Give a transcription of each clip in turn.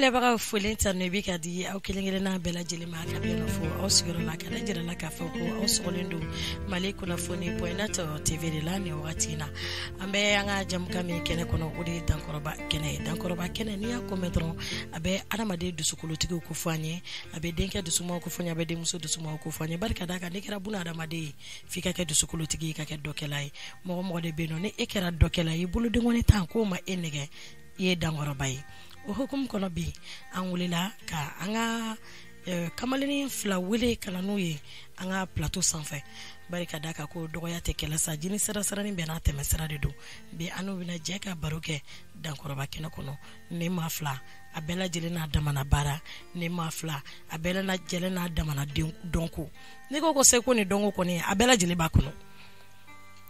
filɛbagaw folen tanu i be ka di aw kelen kelenna bɛɛ lajɛlen ma ka bɛnɔ fo aw sigiyɔrɔ la ka da jirana k'a fɔ ko aw sɔgɔlen don mali kunnafoni point tv de la ni wagati na an bɛ an ka jamuka min kɛnɛ kɔnɔ o de ye dankɔrɔba kɛnɛ ye dankɔrɔba kɛnɛ n'i y'a komɛ dɔrɔn a bɛ adamaden dusukolotigiw ko fɔ an ye a bɛ denkɛ dusumaw ko fɔ ɲɛ a bɛ denmuso dusumaw ko fɔ an ye barika da kan n'i kɛra buna adamaden ye f'i ka kɛ dusukolotigi ye ka kɛ dɔkɛla ye mɔgɔ mɔgɔ de be nɔ ni e kɛra dɔkɛla ye bolodenkɔni tan k'o ma e nɛgɛ i ye dankɔrɔba ye o hukumu kɔnɔ bi an wulila ka an ka euh, kamalennin fila wele ka na n'u ye an ka plateau sanfɛ bari ka da kan ko dɔgɔya tɛ kɛlɛ sa jini sira sirani bɛɛ n'a tɛmɛ sira de don bi an n'u bɛna jɛ ka baro kɛ dankɔrɔba kɛnɛ kɔnɔ ne ma fila a bɛɛ lajɛlen n'a damana baara ne ma fila a bɛɛ lajɛlen n'a damana dɔnko n'i ko ko seko ni dɔnko kɔni a bɛɛ lajɛlen b'a kɔnɔ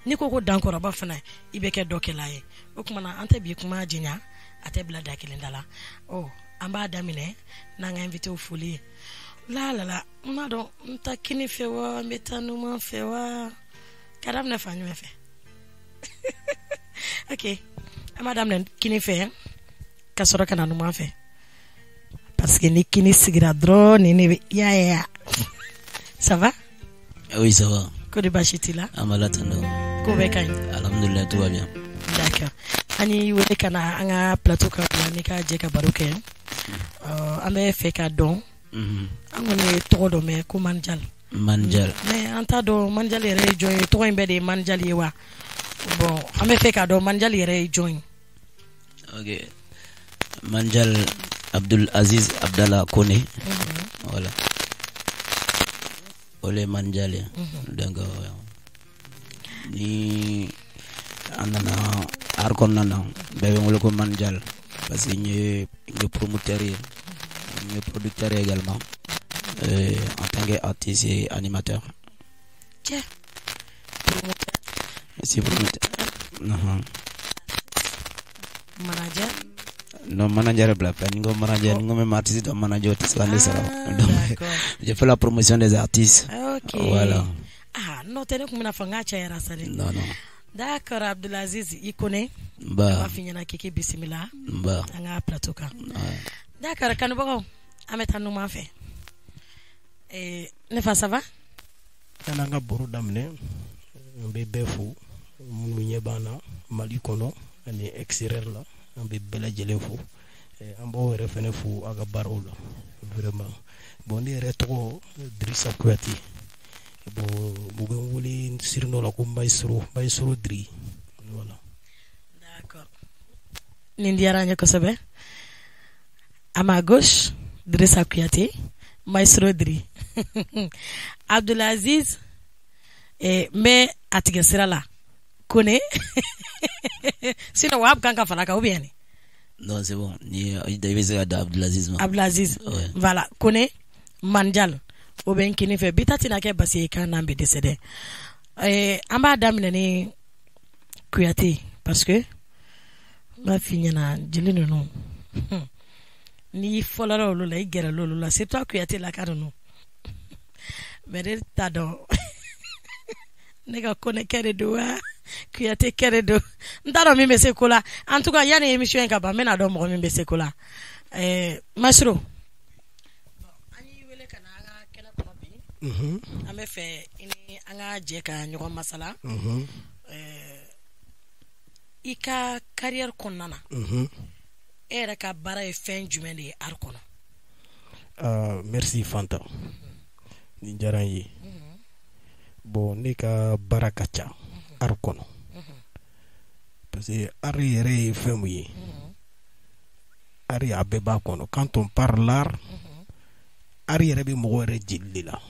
n'i ko ko dankɔrɔba fana i bɛ kɛ dɔ kɛla ye o kumana an tɛ bi kuma jɛnya Ate blada kilenda la. Ou, oh, amba adamine, nangan invite ou fulie. La la la, mwadon, mta kinife wa, metanouman fe wa. Kadamne fanyo we fe. Ok, mwadamne kinife, kasoro kananouman fe. Paske ni kinisigiladroni, ni vi. Ya ya ya. Sava? Oui, sava. Kodi bashitila? Amalatando. Koube kanyi? Alamdoulila, tou amyan. Dakyon. ani wele kana anga an ka plateau ka jeka baruke baro ambe fe k'a don mhm. an kɔni ye to do me ko manjal manjal me anta do manjal manijali yɛrɛ to jɔn ye de manjal yewa bon ambe fe k'a do manjal yɛrɛ ye ok manjal abdul aziz abdalla kone mm -hmm. voilà ole manjal mm -hmm. ni ànd naa kon na na bébé mu ko man jàll parce que ñu promoteur yi ñu producteur également euh, en tant qu'artiste et animateur. Tiens. C'est promoteur. Uh-huh. Manager. non manager bla bla. Ningo manager, ningo même artiste donc manager artiste ah, Donc je fais la promotion des artistes. Ah, OK. Voilà. Ah, non, tenez là comme une fangage ah, à Non, non. D'accord Abdulaziz i Kone. N ba. An b'a bisimila. N ba. An ka plateau kan. D'accord kanubagaw an bɛ taa Numa fɛ. Eh, ne fa ça va? Yani an ka baro daminɛ n bɛ bɛɛ fo minnu ɲɛ b'an Mali kɔnɔ ani extérieur la an bɛ bɛɛ lajɛlen fo eh, an b'aw yɛrɛ fana fo a ka baaraw la vraiment bon ne yɛrɛ tɔgɔ Dirisa Kuyate vous pouvez me wuli sur nous la comme Maïsoro Maïsoro Dri voilà d'accord Nindiara Nyakosebe à ma gauche Dressa Kouyaté Maïsoro Dri Abdelaziz eh, mais à Tigasira là connaît sinon wab kanka falaka ou bien non c'est bon il devait se garder Abdelaziz ouais. voilà connaît Mandial obɛn kini fɛ bi tati na kɛ basi ye kan n'an bɛ dɛsɛ dɛ ɛɛ an b'a daminɛ ni kuyate parce que n b'a f'i ɲɛna jeli ninnu hmm. n'i fɔlɔla olu la i gɛrɛla olu la surtout a kuyate laka ninnu mɛ ne t'a dɔn ne ka kɔnɛkɛ de don wa kuyate kɛ de don n t'a dɔn min bɛ se ko la en tout cas yanni émission in ka ban n bɛna dɔn mɔgɔ min bɛ se ko la ɛɛ masiro. Mm-hmm. an bɛ fɛ i ni an ka jɛ ka ɲɔgɔn masala mm-hmm. i ka kariyɛri kɔnɔna na mm-hmm. e yɛrɛ ka baara ye fɛn jumɛn de ye ari kɔnɔ merci fanta nin diyara ye bon ne ka baara ka ca ari kɔnɔ parce que ari yɛrɛ ye fɛn mun ye ari a bɛɛ b'a kɔnɔ quand on parle l'art ari yɛrɛ bɛ mɔgɔ yɛrɛ jeli de la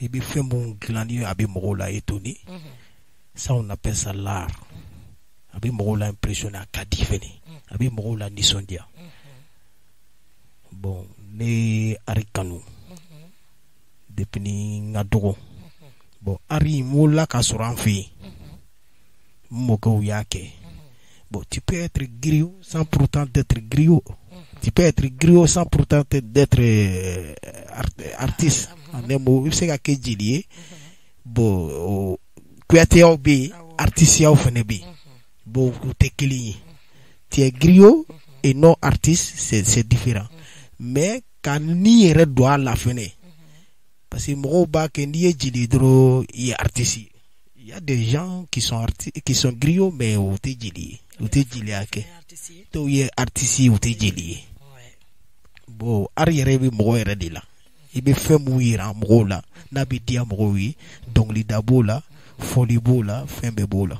et bɛ fɛn minnu grand grand étonné ça on appelle ça l'art a mhm. la a mhm. bon ne ari Kanou mhm. depuis bon ari n ka sɔrɔ bon tu peux être griot sans pourtant être griot tu peux être griot sans pourtant d'être euh, artiste ah, en un mot i ka kɛ jeli ye bon kuyateyaw euh, bɛ yen artisiyaw fana bɛ bon u tɛ kelen ye griot et non artiste c'est c'est différent mais ka n'i yɛrɛ don a la fɛnɛ parce que mɔgɔw b'a kɛ n'i ye jeli ye ye artiste ye il y a des gens qui sont arti qui sont griots mais u tɛ jeli ye u tɛ kɛ dɔw ye artiste ye u tɛ ye bon arrière, yɛrɛ bɛ mɔgɔ yɛrɛ de la i bɛ fɛn mun yira mɔgɔw la n'a bɛ diya mɔgɔw ye dɔnkilida b'o la fɔli b'o la fɛn bɛɛ b'o la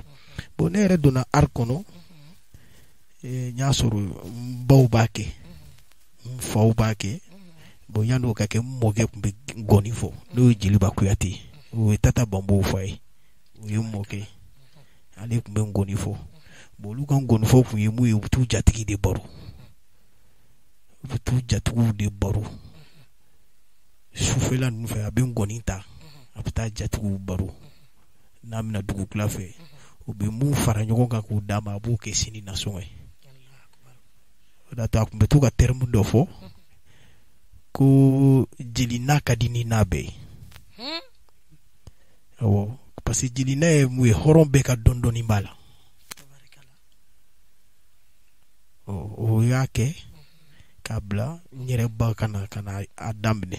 bon ne yɛrɛ donna art kɔnɔ n y'a sɔrɔ n baw b'a kɛ n faw b'a kɛ bon yanni o ka kɛ n mɔkɛ tun bɛ gɔni fɔ n'o ye jeliba kuyate o ye tata banbow fa ye o ye n mɔkɛ ale tun bɛ n gɔni fɔ bon olu ka n gɔnifɔ tun ye mun ye u bɛ t'u jatigi de baro u bɛ t'u jatigiw de baro sufɛla ninnu fɛ a bɛ ngɔni ta a bɛ taa jatigiw baro n'a bɛna dugukila fɛ u bɛ mun fara ɲɔgɔn kan k'u d'a ma a b'o kɛ sini nasɔngɔ ye e o de a tun bɛ to ka tɛrimu dɔ fɔ ko jeli n'a ka di ni n'a bɛɛ ye awɔ parce que jeli n'a ye mun ye hɔrɔn bɛɛ ka dɔn b'a la o y'a kɛ k'a bila n yɛrɛ ba ka na ka na a daminɛ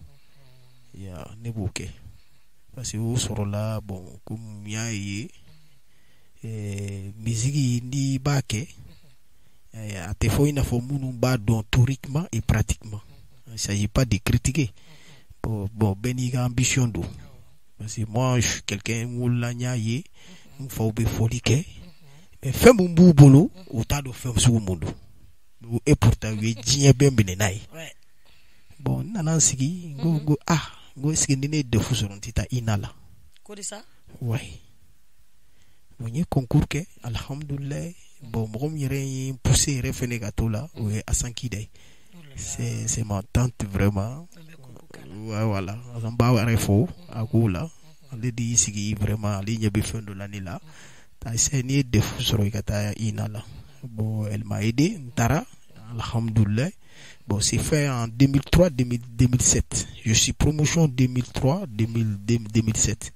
Ne b'o kɛ parce que o sɔrɔla y a y'a ye misisigi ni b'a kɛ a tɛ fɔ i n'a fɔ minnu et pratiquement il y s'agit pas de bon bon bɛɛ n'i ka ambition parce que moi wolola y'a ye n faw bɛ fɔli kɛ fɛn min b'u bolo t'a dɔn fɛn sugu mun don u ye diɲɛ bɛɛ nana sigi ko ko Ah n ko eseke ni ne ye defu sɔrɔ n tɛ de ça ouais n ye concours kɛ alihamudulilayi bon mɔgɔ min yɛrɛ ye poussé yɛrɛ fɛnɛ ka to la mm. c'est c'est mon tante vraiment ouais voilà an b'a yɛrɛ fo a ko la ale de y'i vraiment ale ɲɛ bɛ fɛn dɔ la ne la ta essayer n'i ye defu sɔrɔ i bon elle m'a aidé n taara alhamdulilayi Bon, c'est fait en 2003-2007. Je suis promotion 2003-2007.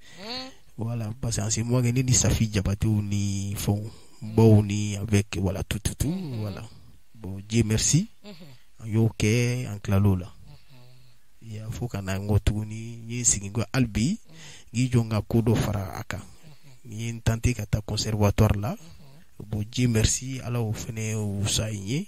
Voilà, parce qu'en ce moment, il ni Safi Diabaté ni Fon ni avec, voilà, tout, tout, tout. Mm-hmm. Voilà. Bon, Dieu merci. Mm-hmm. yo ok en Klalo, là. Il mm-hmm. faut qu'on ait un retour, ni Singo Albi, ni Jonga Kodo Fara Aka. Ni une tante qui a conservatoire là. Bon, Dieu merci. Alors, vous faites, vous saillez.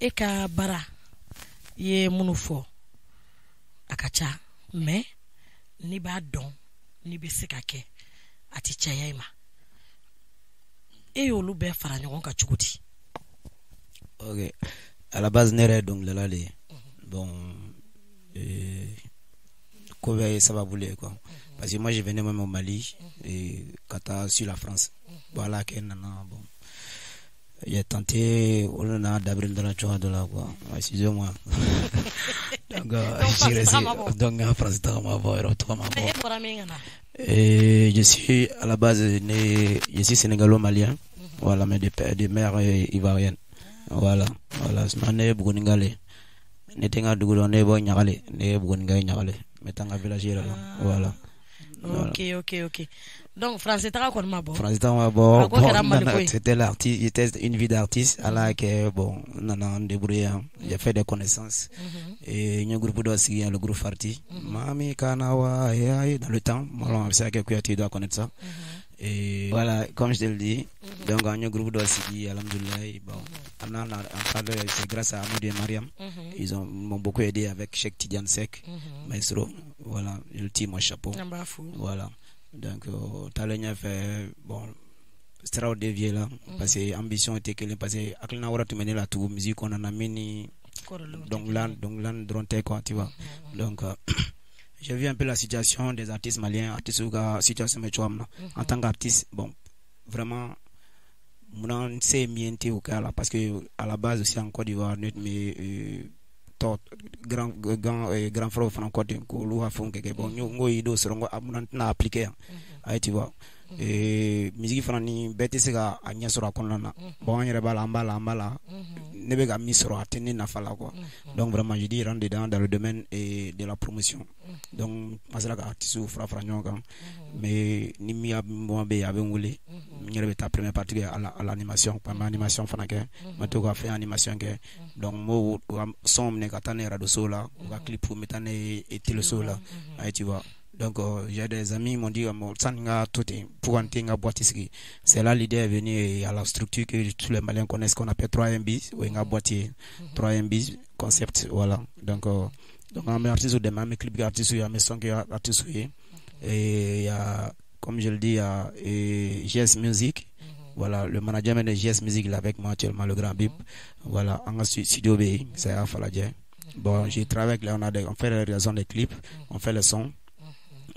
e ka bara ye minnu fɔ a ka ca mɛ n'i b'a dɔn n'i bɛ se ka kɛ a tɛ caya i ma e y'olu bɛɛ fara ɲɔgɔn ka cogo di ok alabase ne yɛrɛ ye le de bon mhm. euh, ee, ko bɛɛ sababu le ye quoi mhm. parce que moi je venais même au Mali mhm. et ka taa sur la France bon ala kɛ nana bon il tenté, au oh a d'avril de la de la Excusez-moi. donc, je suis à la base né, je suis sénégalo-malien, mhm. voilà, mais pères des mère euh, ivoirienne. Voilà, voilà, suis né tenga né né Sénégal, village ah. voilà. Ok, ok, ok. Donc français taga kɔni ma bɔ. Français taga ma bɔ. A ko C'était l'artiste, il était une vie d'artiste. Ala y'a que bon non non, n débrouiller yan. Hein. J'ai fait des connaissances. Mhm. Et n groupe dɔ sigi le groupe Farti. Mhm. Mami kana wa dans le temps. Bon a bɛ se ka kɛ Kuyate doit connaître ça. Mhm. Et voilà, comme je te le dis, mm -hmm. donc on a un groupe d'Ossigi, Alhamdoulilah, bon, mm -hmm. en a, c'est grâce à Amadou et Mariam, mm -hmm. ils m'ont beaucoup aidé avec Cheikh Tidiane Sek, maestro, voilà, le team au chapeau, voilà donc o fait ɲɛfɛ bon siraw dévier là mhm. parce que ambition était qu'elle parce que hakilina wɛrɛ tun bɛ la musique on en a mené. Donc, là, donc, quoi tu vois mhm. donc euh, j'ai vu un peu la situation des artistes maliens artistes ka euh, situation mais tu vois, en tant qu'artiste bon vraiment munna n se ye parce que à la base aussi en Côte d'Ivoire mais. tun euh, tɔ grand grand eh, grand frère fana kɔ ten k'olu ka fɛnw kɛ kɛ bon mm. n y'o ye dɔw sɔrɔ n ko a tɛna appliquer yan mm-hmm. ayi ti bɔ. Ee musique fana ni bɛɛ tɛ se k'a ɲɛ sɔrɔ a kɔnɔna na, bon an yɛrɛ b'a la an b'a la an b'a la, ne bɛ ka min sɔrɔ a tɛ ne nafa la quoi donc vraiment je dis rendez dedans dans le domaine de la promotion donc n kuma sera ka artistes fara fara ɲɔgɔn kan n bɛ ni min mago bɛ yen a bɛ n wele n yɛrɛ bɛ taa première partie kɛ à l'animation an bɛ animation fana kɛ n bɛ to ka fɛn animation kɛ donc n b'o sɔn minɛ ka taa n'a ye radio sow la, u ka clip n bɛ taa n'a ye télésow la, ayi tu vois donc, euh, j'ai des amis qui m'ont dit, euh, tout pour C'est là l'idée est venue à la structure que tous les Maliens connaissent, qu'on appelle 3MB, ou une boîtier. 3MB, mhm. concept, voilà. Donc, euh, donc, on est artiste, demain, mes clips artistes, il y a mes sons artistes, et il y a, comme je le dis, il y a GS Music. Mhm. Voilà, le manager de GS Music est avec moi actuellement, le grand bip. Mhm. Voilà, en studio B, c'est à Faladien. Bon, j'ai travaillé avec lui, on, on fait la réalisation des clips, on fait le son.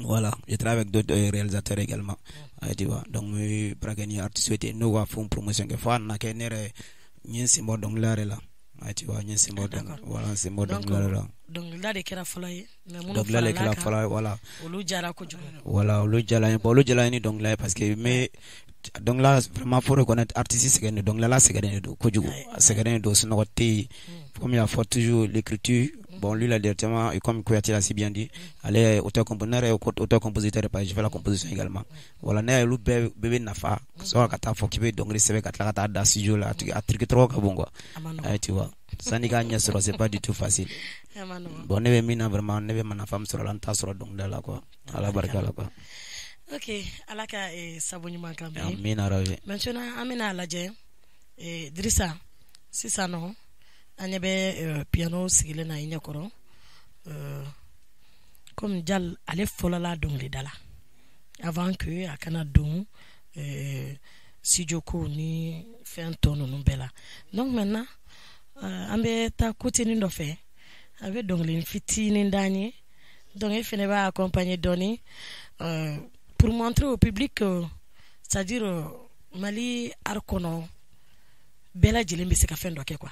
Voilà, je travaille avec d'autres euh, réalisateurs également. Mm. tu vois, donc, je suis artiste, nous avons une promotion que fan, nous avons donc là, là. tu vois, nous sommes ah, donc voilà, c'est mort donc là, là. Donc là, les kera fala ye. Donc là, les kera fala, voilà. Olu jara ko jogo. Voilà, olu jara ye, olu jara ni donc là parce que mais donc là vraiment faut reconnaître artiste sɛgɛnnen donc là c'est sɛgɛnnen don c'est sɛgɛnnen don sunɔgɔ tɛ yen comme il a toujours l'écriture Bon, lui, là, directement, et comme Kouyati l'a si bien dit, elle est auteur-compositeur et auteur-compositeur, je fais la composition également. Voilà, ne olu bébé nafa soit sɔrɔ ka taa fɔ k'i bɛ dɔnkili sɛbɛn ka tila ka taa da studio la a tiriki ka bon quoi ayi eh, tu vois sani k'a ɲɛ sur c'est pas du tout facile bon ne bɛ min na vraiment ne bɛ nafa femme sur a la n t'a sɔrɔ dɔnkilida la quoi ala barika là quoi. ok ala ka eh, sabu ɲuman kan bi amina rabi maintenant amina bɛna a lajɛ eh, dirisa sisan nɔ an ɲɛ bɛ euh, piano sigilen na i ɲɛ kɔrɔ komi jal ale fɔlɔla dɔnkilida la avant que a kana don euh, sijokow ni fɛn tɔ ninnu bɛɛ la donc maintenant euh, an bɛ taa kotinin dɔ fɛ a bɛ dɔnkili fitinin d'an ye donc e fɛnɛ b'a accompagner dɔɔni pour montrer au public c'est à dire mali art kɔnɔ bɛɛ lajɛlen bɛ se ka fɛn dɔ kɛ quoi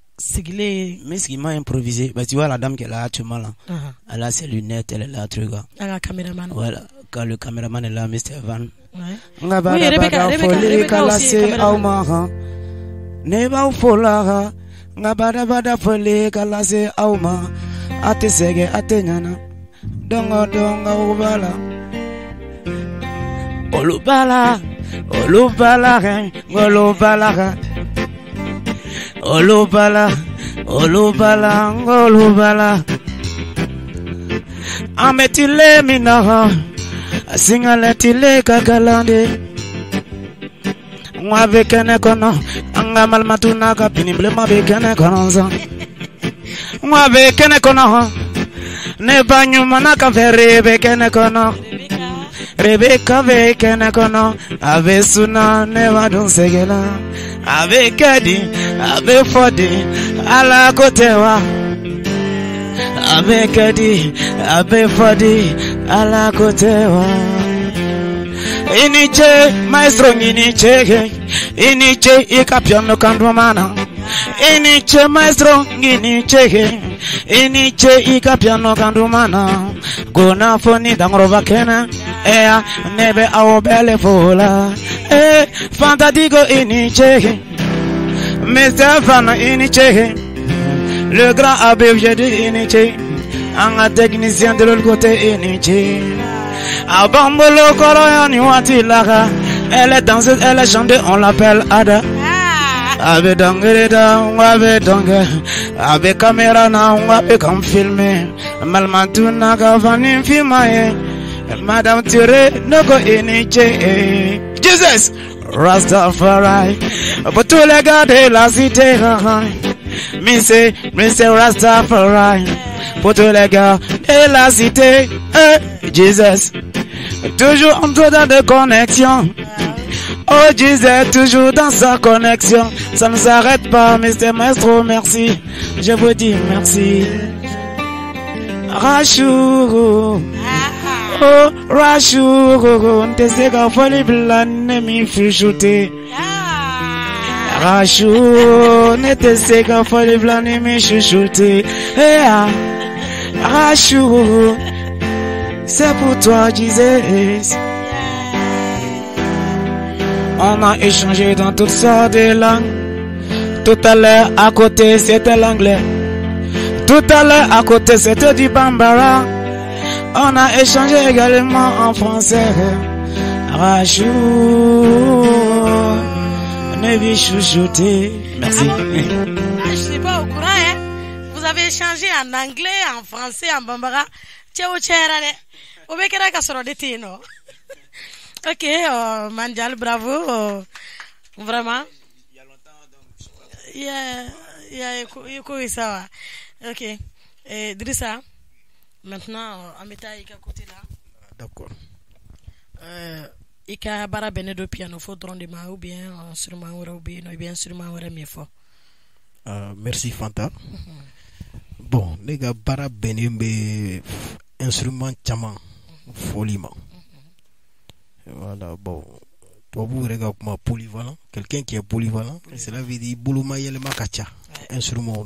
sigilen n bɛ sigi ma improviser parce que la dame qui est là actuellement là uh-huh. elle a ses lunettes elle est là truc quoi elle a caméraman voilà quand le caméraman est là Mr Van n ka bada bada foli ka lase aw ma han ne b'aw fo la han n da bada bada foli ka lase aw ma a tɛ sɛgɛ a tɛ ɲana dɔngɔ dɔngɔ olu b'a olu b'a la olu b'a Olubala, Olubala, Olubala. Ametile minaha, singaletile kakalande. Mwa bekene kono, anga malmatuna kapini blema Mwabekene kononza. Mwa kono, ne banyuma kavere bekene kono. Rebecca bekene kono, avesuna ne wadun segela. Abe Abe abefọdi alakotewa abe abefọdi alakotewa. Iniche maestro nginichege iniche ikapiano kandwamana iniche maestro nginichege iniche ikapiano kandwamana gonafoni kena. eh, nebe au belle vola, eh, fantadigo iniche, Mestefan iniche, le grand abbé Viedi iniche, un technicien de l'autre côté iniche. Abambolo Koroyan wati Lara, elle est danseuse, elle est chanteuse, on l'appelle Ada. Ah. avec dangere da wabe dange caméra, kamera na wabe kam filme Malmatu na gavani fimaye madame Ture, no go in Jesus, Rastafari. gars de la cité. pour tous Rastafari. gars de la cité. Jesus. Toujours en dans de connexion. Oh Jesus, toujours dans sa connexion. Ça ne s'arrête pas, Mr. Maestro, merci. Je vous dis merci. Rachourou. Oh Rachou, on te ka le blan, ne te fisu rashu on te se ka fɔli bila ni min susu tɛ ah, rashu c'est pour toi Jesus on a échangé dans toutes sortes de langues tout à l'heure à côté c'était l'anglais tout à l'heure à côté c'était du bambara on a échangé également en français. Rajou, on a Merci. Ah ah, suis pas au courant, hein. Vous avez échangé en anglais, en français, en bambara. Ok, bravo. vraiment. Il y a longtemps, euh, donc. Euh, il y a, il y a, Maintenant en métal taa qu'à là là d'accord euh i bara baara piano faut faut de ma euh, ou bien sur ma ou bien nɔ bien bɛ instrument faut merci Fanta bon les gars un bɛnnen instrument mais instrument voilà bon toi vous regardez kuma polyvalent quelqu'un qui est polyvalent cela veut dire de bolomayɛlɛma yele ca instrument ou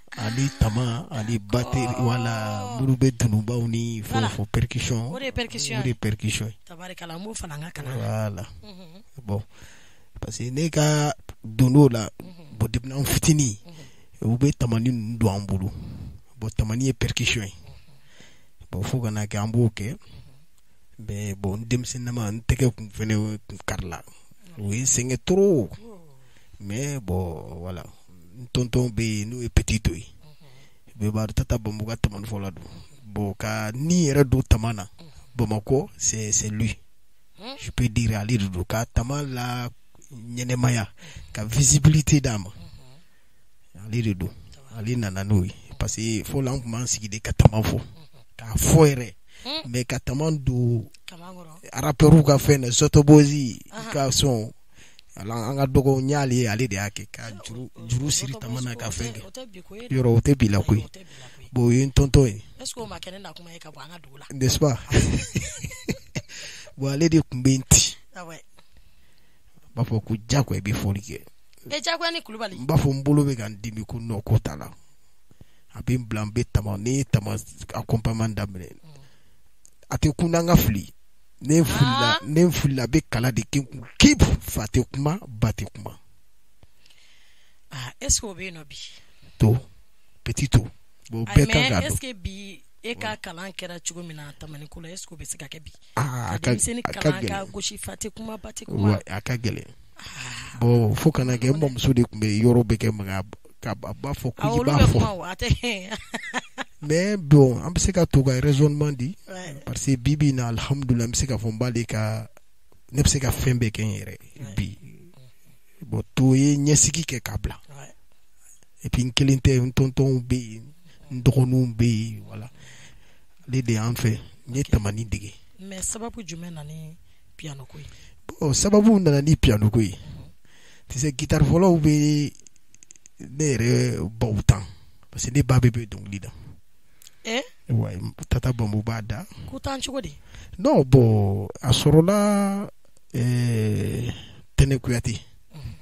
ani tama ani bate oh. Ah. wala minnu bɛ dunubaw ni fɛn fɔ percussion o de percussion ka kalan bon parce que ne ka dondo la mm -hmm. bon depuis an fitinin mm -hmm. u bɛ tamani ninnu don an bolo bon tamani ye percussion ye bon fo kana kɛ an b'o kɛ mais mhm. bon n denmisɛnninnama n tɛgɛ kun fɛnɛ kun karila mhm. o ye n sɛgɛn trop oh. mais bon voilà tonton bɛ yen e petit oui ye mhm. bɛɛ tata bɔnbɔ ka tamanifɔ la ka ni yɛrɛ e don tama na c'est mhm. c'est lui mhm. je peux dire ale de ka tama la maya ka visibilité dama ma ale de don parce que fɔlɔ an man sigi de ka mais ka tama don rappeurs ka fɛn Sotobozi ah. an ka dɔgɔ n y'ale ye ale de y'a kɛ ka juru juru siri tama na ka fɛn kɛ yɔrɔ o tɛ bila koyi bon o ye n tɔntɔn ye n'est-ce pas bon ale de tun bɛ n ti b'a fɔ ko jagoya i bɛ fɔli kɛ n b'a fɔ n bolo bɛ ka n dimi ko nɔ ko t'a la a bɛ n bila n bɛ tama ne ye tama accompagnement daminɛ mm. a tɛ kun na n ka fili ne fulila ah. ne fulila bɛ kala de kɛ n kun kip fa tɛ kuma ba tɛ kuma. ah est ce que o bɛ yen nɔ bi. to petit to bon ah, bɛɛ kan k'a dɔn. est ce que bi e ka kalan kɛra cogo min na a tamani ko la est ce que o bɛ se ka kɛ bi. aa ah, a ka gɛlɛn ka denmisɛnnin kalan ka gosi fa tɛ kuma ba tɛ kuma. wa a ka gɛlɛn. bon fo kana kɛ n bamuso de tun bɛ yɔrɔ bɛɛ kɛ maga ka a b'a fɔ ko i b'a fɔ. a olu bɛ kuma o a tɛ. mais bon an bɛ se ka to ka raisonnement di ouais. parce que bi bi na alihamudulila n bɛ se ka fɔ n b'ale ka ne bɛ se ka fɛn bɛɛ kɛ n yɛrɛ ouais. bi bon to ye ɲɛsigi kɛ ka bila ouais. et puis n kelen tɛ n tɔntɔnw bɛ yen n dɔgɔninw bɛ yen voilà ale de y'an fɛ n ye okay. tamani dege. mais sababu jumɛn nana ni piano ko ye. bon sababu nana ni piano ko ye mhm. tu sais guitare fɔlaw bɛ ne yɛrɛ baw tan parce que ne ba bɛɛ bɛ dɔnkili da. Eh? wayi tata bambu b'a da k'u tan cogo di non bon a sɔrɔla eh, tɛnɛ kuyate mm -hmm.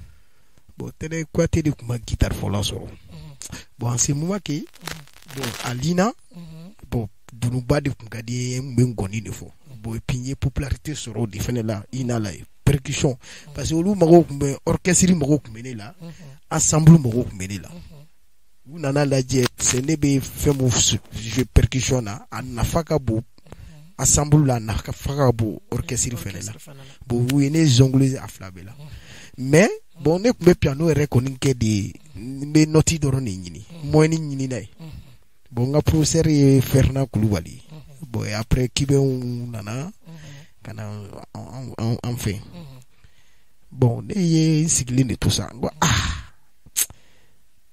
bon tɛnɛ kuyate de kun ma gitari fɔla sɔrɔ mm -hmm. bon en ce moment que mm -hmm. bon a lina mm-hmm. bon dunuba de kun ka di ye n bɛ ngɔni de fɔ mm-hmm. bon et puis n ye popularité sɔrɔ o de fɛnɛ la i na la ye percussion mm-hmm. parce que olu mago kun bɛ orchestre mago kun bɛ ne la ensemble mago kun bɛ ne la u nana lajɛ sɛne bɛ fɛn mu jeu percussion na a nafa ka bon ensemble la a nafa ka bon orchestre fɛnɛ la bon u ye ne jongle a fila bɛɛ la mais bon ne tun bɛ piano yɛrɛ kɔni kɛ de n bɛ nɔti dɔrɔn de ɲini moyeni ɲini n'a ye bon n ka professeur ye ferdinand kulubali bon et après kibɛnw nana ka na an fɛ bon ne ye n sigilen de to sa n ko ah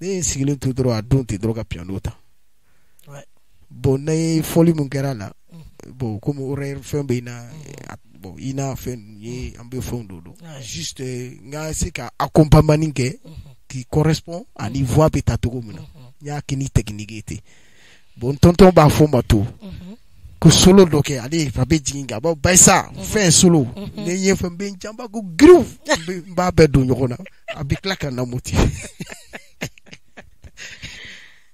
ne ye n sigilen to dɔrɔn a don ten dɔrɔn ka piano ta bon n'an ye fɔli mun kɛra a la mm. bon komi horaire fɛn bɛ na mm. bon i n'a fɛn ninnu ye mm. an bɛ fɛnw de don juste n ka se ka accompagnement kɛ mm-hmm. qui correspond ani mm-hmm. voix bɛ ta cogo min na mm-hmm. n y'a kɛ ni technique ten bon n tonton b'a fɔ n ma to ko solo dɔ kɛ ale a bɛ jigin kan a b'a fɔ bayisa fɛn solo ne ye fɛn bɛ n janba ko giriw n b'a bɛɛ don ɲɔgɔn na a bɛ tila ka na moti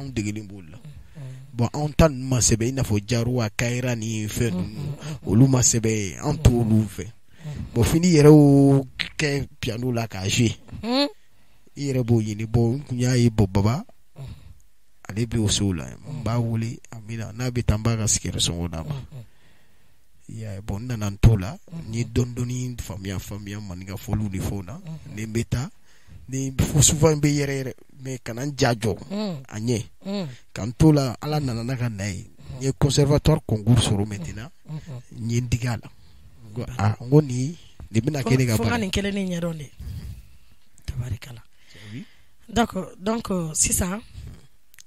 anw degelen b'o la mm-hmm. bon anw ta ninnu ma sɛbɛ i n'a fɔ jaruwa kayira ni fɛn ninnu mm-hmm. olu ma sɛbɛ anw t'olu mm-hmm. fɛ bon fini yɛrɛ y'o kɛ piano la k'a jouer hmm? i yɛrɛ b'o ɲini bon n kun y'a ye bɔn baba ale bɛ o so la n b'a wele a bɛ na n'a bɛ taa n b'a ka sigɛrɛ sɔngɔ d'a ma y'a bon n nana n t'o la n ye dɔɔnin dɔɔnin faamuya faamuya maninka fɔliw ni fɛnw na ni n bɛ taa ni fo souvent bi yere yere mais kana n hmm. anye hmm. kanto la ala nana hmm. na ka e, ya na ye n ye conservatoire concours sɔrɔ maintenant n ye n a ngoni n ko a n ko nin nin bɛna kɛ ne dako baara ye de tabarikala donc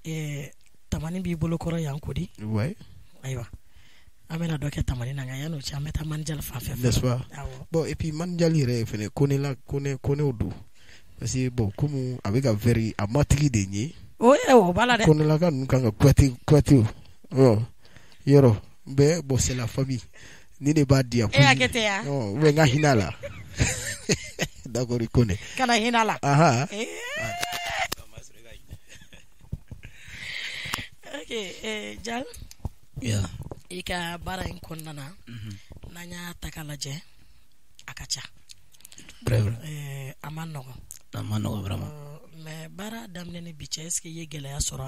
eh, tamani b'i bolo ya yan wai di ouais. ayiwa an bɛna tamani na ngayano yanni o cɛ an bɛ n'est-ce pas bon et puis manijali fene kone la kone kone don parce que bon komi eh, oh, a bɛ ka vɛri a matigi de ye o ye o b'a la dɛ kɔnɔlaka ninnu kan ka kuwati kuwati o yɔrɔ bɛɛ bon c'est la famille de b'a di yan. e y'a kɛ ten wa. ɔ n ka hinɛ a la d'accord i ko ne. kana hinɛ a la. ahan. Eh. ok eh, jal. Yeah. i ka baara in kɔnɔna na n'an y'a ta k'a lajɛ a mhm. ka ca. a ma nɔgɔn a mais baara daminɛ ni bi cɛ est ce que i ye gɛlɛya sɔrɔ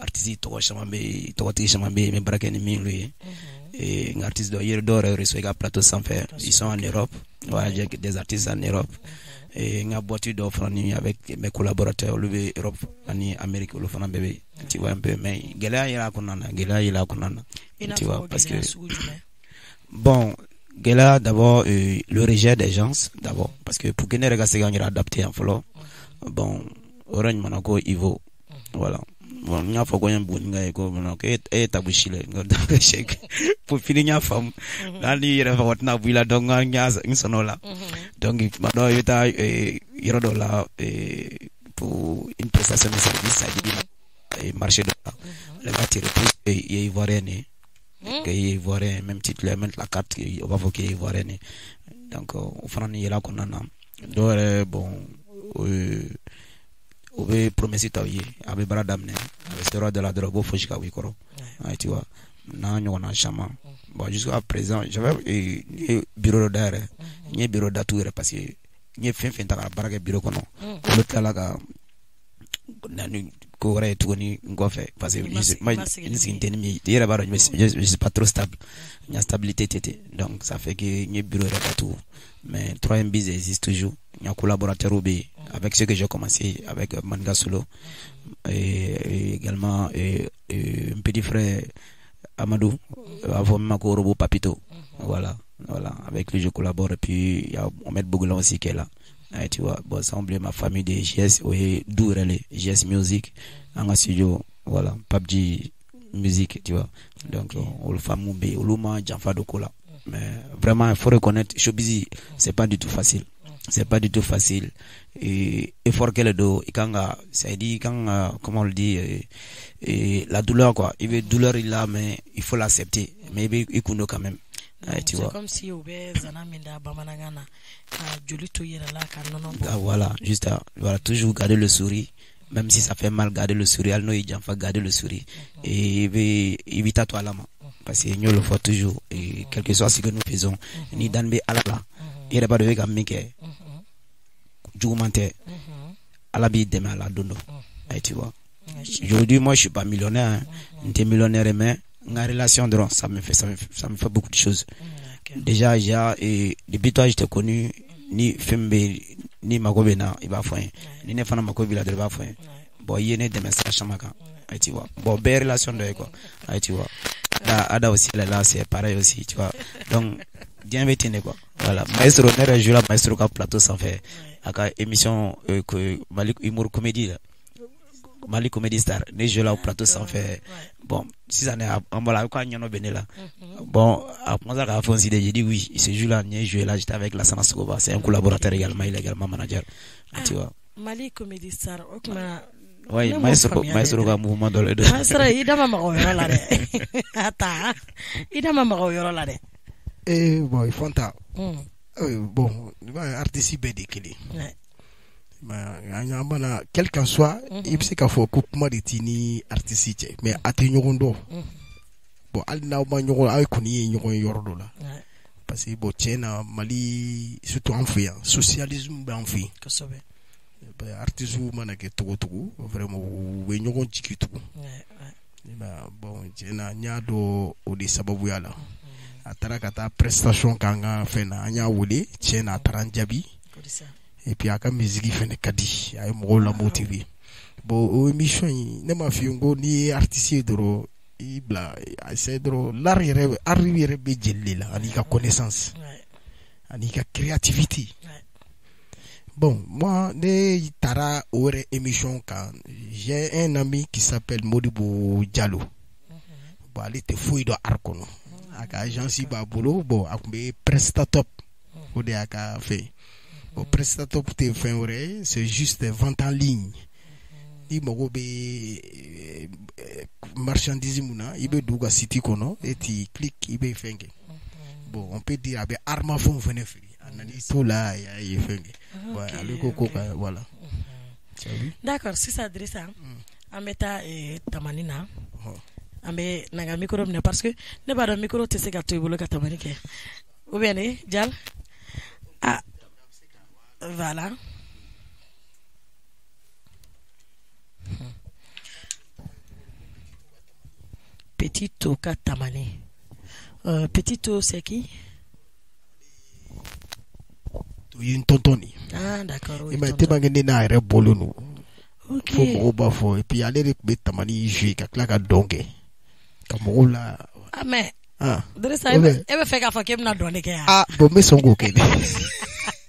artiste tɔgɔ caman bɛ yen tɔgɔtigi caman bɛ yen n bɛ baara kɛ ni minnu ye n ka artiste dɔ yɛrɛ dɔw yɛrɛ reçu i ka plateau sanfɛ ils sont en Europe voyage mhm. avec des artistes en Europe mhm. n ka boîte dɔw fana ni avec mes collaborateurs olu bɛ Europe ani Amérique olu fana bɛɛ bɛ yen tu vois un peu mais gɛlɛya yɛrɛ a kɔnɔna na gɛlɛya yɛrɛ a kɔnɔna na tu vois parce que bon gɛlɛya d'abord euh, le rejet des gens d'abord parce que pour que ne yɛrɛ ka se ka n yɛrɛ adapter yan fɔlɔ mhm. bon o yɔrɔ ɲuman na ko Ivo voilà bon n y'a fɔ ko n ye bugunika mm-hmm. ye ko bon ko e ye tabu si la fini n y'a faamu hali n'i yɛrɛ faga o tɛna bɔ i la donc n y'a n sɔnna o la donc tuma dɔw i bɛ taa yɔrɔ dɔ la pour une prestation de service ça dire marché dɔ la ale b'a tiré plus i ye ivoirien de que i ye ivoirien même titulaire même la carte o b'a fɔ k'i ye ivoirien de donc euh, o fana ni yɛlɛ kɔnɔna na dɔw yɛrɛ bon. Euh, o bɛ promesse t'aw ye a bɛ baara daminɛ a la dɔrɔn u b'o fosi ka kɔrɔ tu vois n'a ɲɔgɔnna caman bon jusqu'à présent j'avais eh, ye bureau dɔ dayɛlɛ mm-hmm. n ye bureau datugu yɛrɛ eh, parce que n ye fin fɛn ta ka baara bureau kɔnɔ mm. olu tilala ka na ni je ne parce que ni suis pas trop stable ni stabilité tɛ donc ça fait que n ye bureau yɛrɛ partout mais troisième Biz existe toujours il y collaborateurs avec ceux que j'ai commencé avec euh, Manga Solo et également et, un petit frère Amadou mm-hmm. avant même Robo Papito mm-hmm. voilà voilà avec lui je collabore et puis il y a Mohamed Bougoula aussi qui est là ah, tu vois bon ça ma famille de JS oui, d'où elle JS music en studio voilà PUBG music tu vois donc ulfa faamu uluma mais vraiment il faut reconnaître c'est pas du tout facile c'est pas du tout facile et effort qu'elle le i kan quand euh, ça dit euh, comment on le dit euh, et la douleur quoi il veut douleur il a mais il faut l'accepter mais il quand même tu comme si Voilà, juste à, euh, voilà, toujours garder le sourire. Même si ça fait mal, garder le sourire. il faut garder le sourire. Mhm. Et éviter à toi la main. Mhm. Parce que nous le faisons toujours. Et mhm. quel que soit ce que nous faisons, ni dans le ala. Il n'y a pas de vega mike. Jugumante. Ala bi demain la dondo. Tu vois. Aujourd'hui, moi, je suis pas millionnaire. Hein. Je suis millionnaire, mais ma relation de ça ça me fait, ça me fait beaucoup de choses. Mm, déjà Déjà, et depuis toi, j'étais connu, ni Fembe, ni Magobena, il va faire. Ni Nefana Makovila, il va faire. Bon, il y a des messages à Chamaka. Ah, tu vois. Bon, belle relation de quoi. Ah, tu vois. Là, Ada aussi, là, là, c'est pareil aussi, tu vois. Donc, bien vétiné quoi. Voilà. Maestro, on est là, maestro, plateau, sans faire. À émission, euh, que Malik Humour Comédie, Malik comedy star ne jeu la au plateau sans faire bon six années en voilà quoi mm-hmm. il y en a bené là bon après ça quand on s'est j'ai dit oui ce jour là ne jeu là j'étais avec la sana sokoba c'est un collaborateur également il est également manager ah, tu vois mali comedy star ok oui, mais il y a un mouvement dans les deux. Ah, il y a un mouvement dans les deux. Il y a un mouvement dans les deux. Eh, bon, il faut un temps. Mm. Eh, bon, il y a un artiste qui est mana kɛli ka swa i bɛ se k'a fɔ ko kuma de mais mhm. a tɛ ɲɔgɔn bon hali ma ɲɔgɔn aw kɔni ye parce que bon mali surtout an hein, socialisme b'an fɛ yen kosɛbɛ artiste mana kɛ togo togo vraiment u bɛ ɲɔgɔn jigi bon tiɲɛ na n y'a dɔn de a mhm. taara ka taa prestation k'an ka fɛn na et puis a musique misigi fait ka di a ye rôle la ah motiver. bon au émission in ne m'a f'i un ko n'i artiste ye ibla i bila c'est dɔrɔn l'art yɛrɛ jeli la connaissance an'i ka créativité Bon, moi, ne tara aurait émission quand j'ai un ami qui s'appelle Modibo Diallo. Mhm. Bon, elle était fouille de Arcono. Mhm. Aka agence Babolo, bon, à prestat top. Ou de aka fait au prestataire pour tes wɛrɛ oreille c'est juste vente en ligne il mago bɛ marchandise il na i bɛ don u et tu cliques il peut fɛn bon on peut dire ah ben, a bɛ armafɛnw venir feere a t'o la a y'a ye fɛn kɛ ouais ko voilà d'accord si ça adresse, bɛ hein. mm. taa tamani na an bɛ na micro parce que ne pas dɔn micro t'es se ka to i bolo ka tamani kɛ ou bien Jal eh, Voilà. Petit Toka Tamani. Euh, petit To, c'est qui Toyin Tontoni. Ah, d'accord. Oui, mais t'es mangé n'a rien bolo nous. Ok. Faut mɔgɔw b'a fɔ et puis ale de tun bɛ tamani jouer ka tila ka dɔn kɛ ka mɔgɔw la. Ah mais. Ah. Drissa, e bɛ fɛ k'a fɔ k'e bɛna dɔɔnin kɛ yan. Ah bon n bɛ sɔn k'o kɛ dɛ.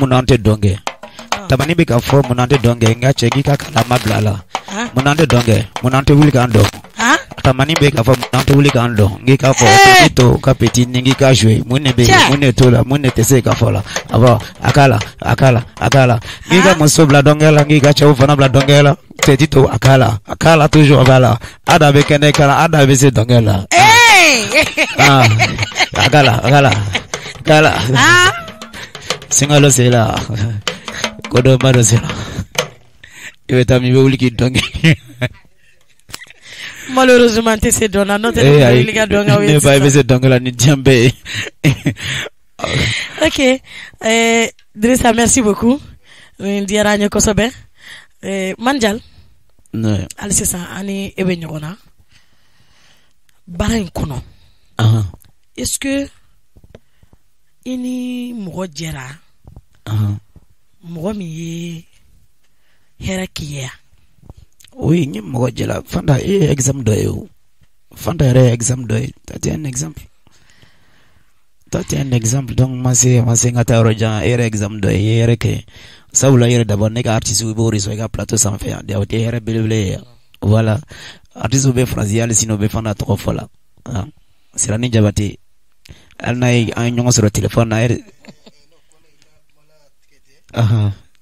munna an tɛ dɔn kɛ tabani bɛ ka fɔ munna an tɛ dɔn kɛ nka cɛ ka kalama bila a la munna an tɛ tamani bɛ k'a fɔ munna an tɛ wuli k'an dɔn n k'i ka fɔ i to ka peti ni ka joué mun de bɛ yen mun ka k'a muso la ka fana bila dɔnkɛ la tɛti to a toujours ada bɛ ada be se ah, akala la. akala. singalo zela là. Kodomado zela là. I bɛ taa min Malheureusement n tɛ se dɔn na n'o tɛ ne tun bɛ wuli ka Ne ba i se dɔnkɛ la ni diɲɛ ok euh, Drissa merci beaucoup nin diyara an ye kosɛbɛ euh, manjal ouais. hali sisan an ni e bɛ ɲɔgɔn na baara est ce que ini ni mɔgɔ Uh-huh. mɔgɔ min ye hɛrɛ k'i ye yan mɔgɔ jɛla fanta e ye exam dɔ ye o fanta yɛrɛ ye exam dɔ ye that is an example that is donc ma se ma se n ka taa yɔrɔ jan e yɛrɛ exam dɔ ye i ye hɛrɛ kɛ sabula yɛrɛ d'abord ne ka artiste i b'o de sɔrɔ i ka plateau sanfɛ yan o tɛ hɛrɛ belebele ye voilà artiste bɛ faransi hali sini o bɛ fana tɔgɔ fɔ la ah, sirani jabate hali n'a ye an ye ɲɔgɔn sɔrɔ telefɔni na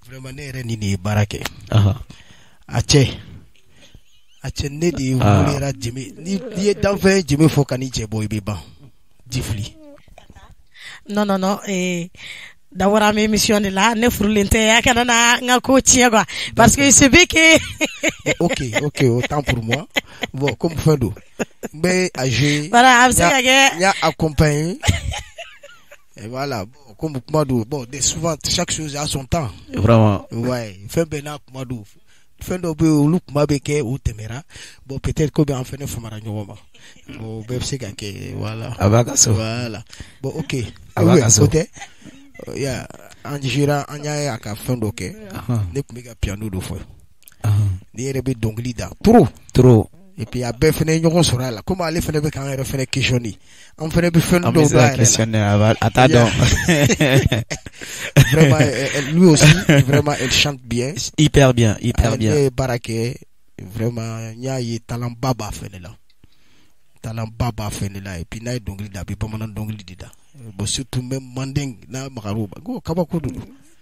vraiment ne ah. ni e e, de ye baara kɛ a a ne de n'i ye danfɛn fɔ non non non eh, d'abord an bɛ émission la ne furulen tɛ a quoi parce que c'est vrai que eh, ok ok autant pour moi bon comme fin don n a voilà a bɛ y'a et voilà, comme Kumadou, bon, souvent, chaque chose a son temps. Vraiment. Ouais, fin bien Kumadou. madou fin ben, ou bon peut-être qu'on ben, en fait ben, voilà voilà bon ok euh, ya jira y'a a ne piano ah. trop trop et puis à bɛɛ fɛnɛ ye ɲɔgɔn sɔrɔ a la komi ale fɛnɛ bɛ k'an yɛrɛ fɛnɛ questionni an On bɛ fɛn dɔw dɔn a yɛrɛ la a vraiment lui aussi vraiment elle chante bien hyper bien hyper bien Baraque. vraiment n y ye talent Baba b'a là talent Baba b'a là et puis n'a ye dɔnkili da pas maintenant bamanan dɔnkili bon surtout même manding n'a magaruba. Go, kabakudu.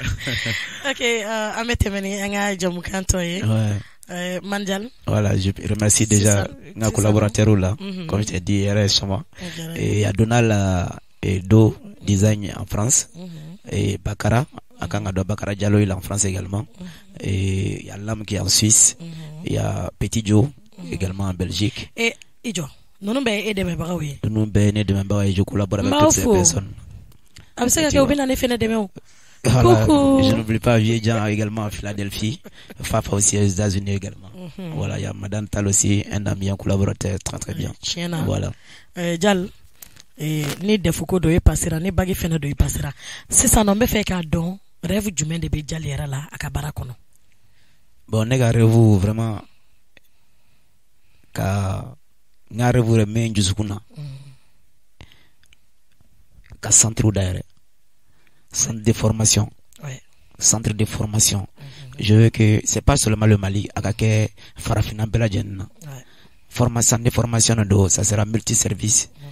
ok euh, bɛ tɛmɛ an ka Euh, Mandial. Voilà, je remercie déjà nos collaborateurs là, mhm. comme je t'ai dit, RS Chama. Et Donald euh, et Do Design en France. Mhm. Et Bakara, mm -hmm. Bakara Diallo, il en France également. Mhm. Et y a Lam qui est en Suisse. Il y a Petit Joe également en Belgique. Et Ijo, nous sommes et demain Nous sommes et demain je collabore avec toutes ces personnes. Abseka, vous pouvez en effet demain. Voilà. Coucou. Je n'oublie pas Viedjan également à Philadelphie, Fafa aussi aux États-Unis également. Mhm. Voilà, il y a Madame Tal aussi, un ami, un collaborateur très très bien. Tiens, voilà. Euh, Jal, et, ni Defuko doye passer. ni Bagi Fena doye passera. Sisan nɔ n fait fɛ k'a dɔn rêve de bɛ Jal la a ka Bon ne ka rêve vraiment ka nga ka rêve yɛrɛ mɛ n dusukun Ka centre dayɛlɛ centre de formation. Ouais. Centre de formation. Je veux que c'est pas seulement le Mali, à farafina Beladjen, Formation de formation do, ça sera multiservice. Mhm.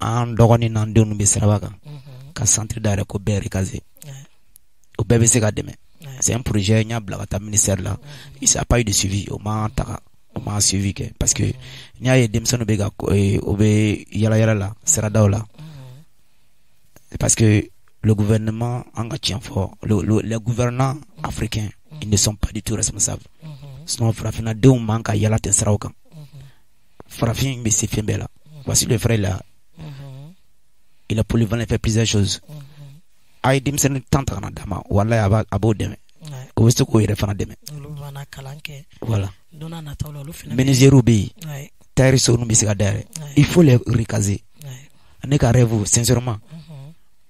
En -hmm. An dɔgɔnin n'an denw centre d'arrêt ko bɛɛ recaser. Au bɛɛ c'est C'est un projet n y'a bila ka ministère là, mhm. Il n'a pas eu de suivi, Au ma taga. ma suivi parce que mhm. n'i y'a ye denmisɛnninw bɛ ka o bɛ yaala la parce que le gouvernement, en tient fort, le, le, les gouvernants africains, ils ne sont pas du tout responsables. Mhm. Sinon, Farafina, deux manque à Yala Tensraokan. Mhm. Farafin, mais c'est Fembela. Mhm. Voici le frère là. Il a polyvalent faire plusieurs choses. A c'est denmisɛnnin tan ta kana d'a ma walayi a b'o dɛmɛ demain. bɛ se k'o yɛrɛ voilà Mais les nataw la olu il faut les recaser. N'est qu'à rêve sincèrement.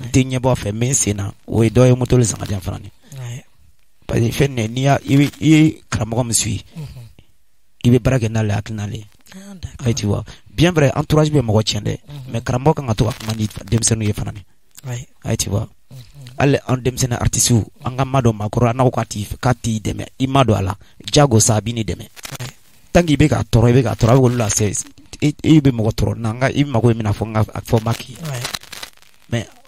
n tɛ ɲɛbɔ a fɛ min sen na o ye dɔ ye motoli sangajan fana ni parce que fɛn n'i y'a i bɛ i ye karamɔgɔ min suyi i bɛ baara kɛ n'ale hakilinale ayi ah, ti wa bien vrai entourage bɛ mɔgɔ tiɲɛ dɛ mais mm-hmm. karamɔgɔ kan ka to ka kuma ni denmisɛnninw ye fana ni ayi ti wa hali mm-hmm. an denmisɛnnin artistes an ka ma dɔn maakɔrɔ n'aw k'a t'i k'a t'i dɛmɛ i ma don a la jago sa a b'i ni dɛmɛ tant que i bɛ k'a tɔɔrɔ i bɛ k'a tɔɔrɔ a bɛ k'olu lase i bɛ mɔgɔ tɔɔrɔ na ka i mago bɛ min na fɔ n ka fɔ n b'a k'i ye mais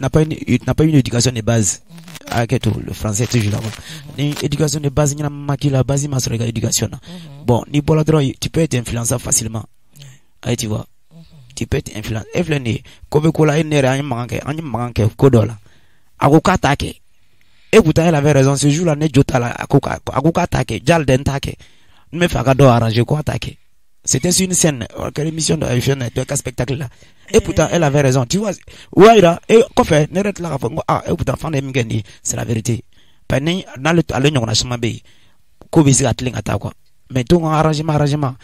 n'a pas une n'a pas une éducation de base mhm. a ah, kɛ le français toujours là mhm. ni éducation de base ɲɛnama k'i la base ma sɔrɔ i ka éducation na mhm. bon n'i la dɔrɔn tu peux être influençable facilement ayi ah, tu vois tu peux être influence et filɛ comme quoi, ko bɛ ko la en ne yɛrɛ an ye mankan kɛ ko a ko elle avait raison ce jour là ne jota la à ko à k'a t'a kɛ Jalden t'a mais pas bɛ fɛ a arranger c'était sur une scène euh, quelle émission de fɛn un spectacle là et pourtant, elle avait raison. Tu vois, Waira, et ne ah, c'est la vérité dans le arrangement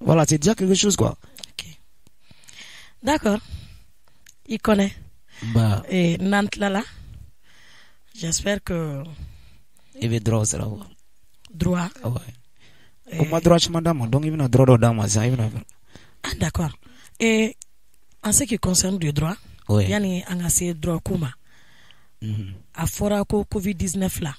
voilà c'est déjà quelque chose quoi. d'accord il connaît. bah et Nantlala j'espère que. il veut droit c'est quoi. droit. Ah ouais. on droit caman d'a donc droit ah, d'accord. Et en ce qui concerne le droit, oui. yani an ka se droit mhm. ko ma, mm a fɔra ko covid 19 là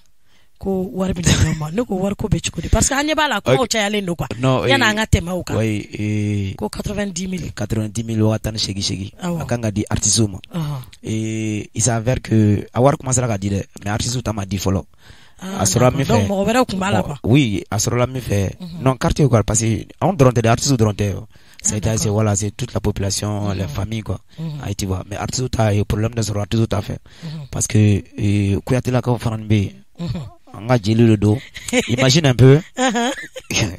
ko wari bɛ di ma ne ko war ko bɛ cogo parce que an bala ko la kumaw ndo cayalen don quoi no, yani an ka o oui, eh, ko 90000 90000 90 mille waa tan ni segin segin di artistes ma uh il s'avère que a wari commencera ka di mais artistes ta ma di fɔlɔ ah, a sɔrɔla min donc mo vera ko mala quoi oui a sɔrɔla min fɛ mhm. non quartier quoi parce que anw dronte tɛ dɛ artistes dɔrɔn cest à ah, voilà, c'est toute la population, mm-hmm. les familles, quoi. Mm-hmm. tu vois. Mais artiste, t'as eu problème de sɔrɔ Artizou t'a fait. Mm-hmm. Parce que, euh, Kuyatilakaw fana bɛ yen. On a jeli le dos. Imagine un peu. Uh-huh.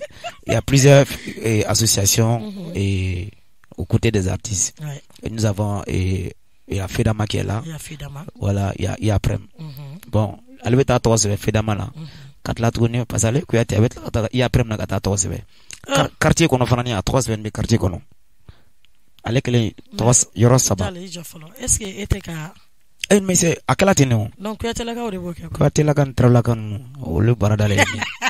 Il y a plusieurs euh, associations et aux côtés des artistes. Et nous avons et, y a Fedama qui est là. Il y a Fedama. Voilà, il y a, il y a Prem. Bon, elle veut t'attendre sur Fedama là. Quand la tournée passe à l'écoute, il y a Prem là qui t'attend sur Ah. Quartier kɔnɔ fana ni a tɔgɔ sɛbɛn bɛ quartier kɔnɔ ale kelen yɔrɔ saba est-ce que e a kɛla ten de o Kuyatelaka ni Tarawelelaka ninnu olu ye baarada la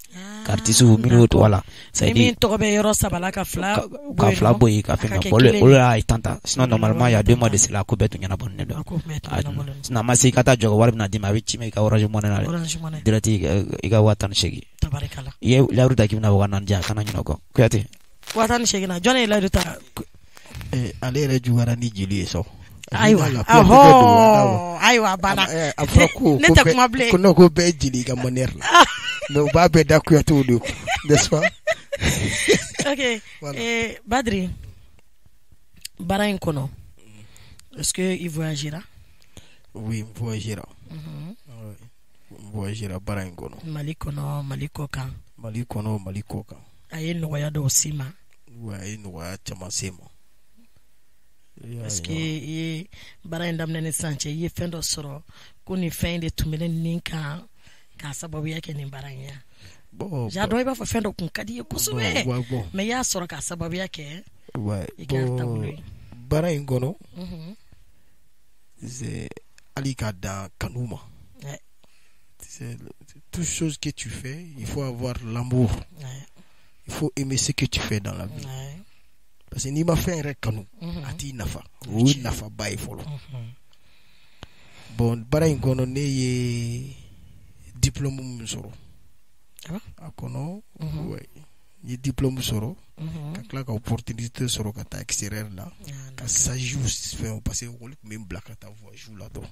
karitisiw minnu voilà c'est à dire ka fila bɔ yen ka fɛn olu y'a tan ta sinon normalement deux mois de cela a ko bɛɛ tun ɲɛnabɔlen don sinon a ma se i ka taa jɔ ka wari bɛna d'i a bɛ ci i ka orange money na direct i ka waa tan ni i ye layiru ta k'i bɛna waa naani a kana ɲinɛ kɔ kuyate. ale yɛrɛ juguyara ni jeli ye sɔn. ayiwa ahɔ ne tɛ kuma bilen ko bɛɛ jeli i ka mɔnɛri la u b'a bɛɛ da kuyatɛw de n'est-ce pas ok voilà. eh, badri baara in kɔnɔ est-ce que i voyagera oui n voyagera n mm -hmm. voyagera baara in kɔnɔ mali kɔnɔ mali kɔ kan mali kɔnɔ mali kɔ kan a ye nɔgɔya dɔw si ma wa a ye nɔgɔya caman se ma parce que i ye baara in daminɛ ni sisan cɛ i ye fɛn dɔ sɔrɔ ko nin fɛn de tun bɛ ne nin kan k'a sababuya kɛ nin baara in ye ja dɔn i b'a fɔ fɛn dɔ kun ka di ye kosɛbɛ mɛ i y'a sɔrɔ mhm. k'a sababuya kɛ i kɛra taabolo ye baara in kɔnɔ hali k'a dan kanu ma eh. tout chose que tu fais il faut avoir l'amour ouais. Eh. il faut aimer ce que tu fais dans la vie ouais. Eh. parce que n'i ma fɛn yɛrɛ kanu a t'i nafa o ye nafaba ye fɔlɔ bon baara in kɔnɔ ne ye diplôme mun sɔrɔ ah a kɔnɔ n mhm. ye diplôme sɔrɔ mhm. ka tila ka opportunité sɔrɔ ka taa extérieur la ah, ka sagiw fɛn parce que ekɔli tun bɛ n bila ka taa voyage la dɔrɔn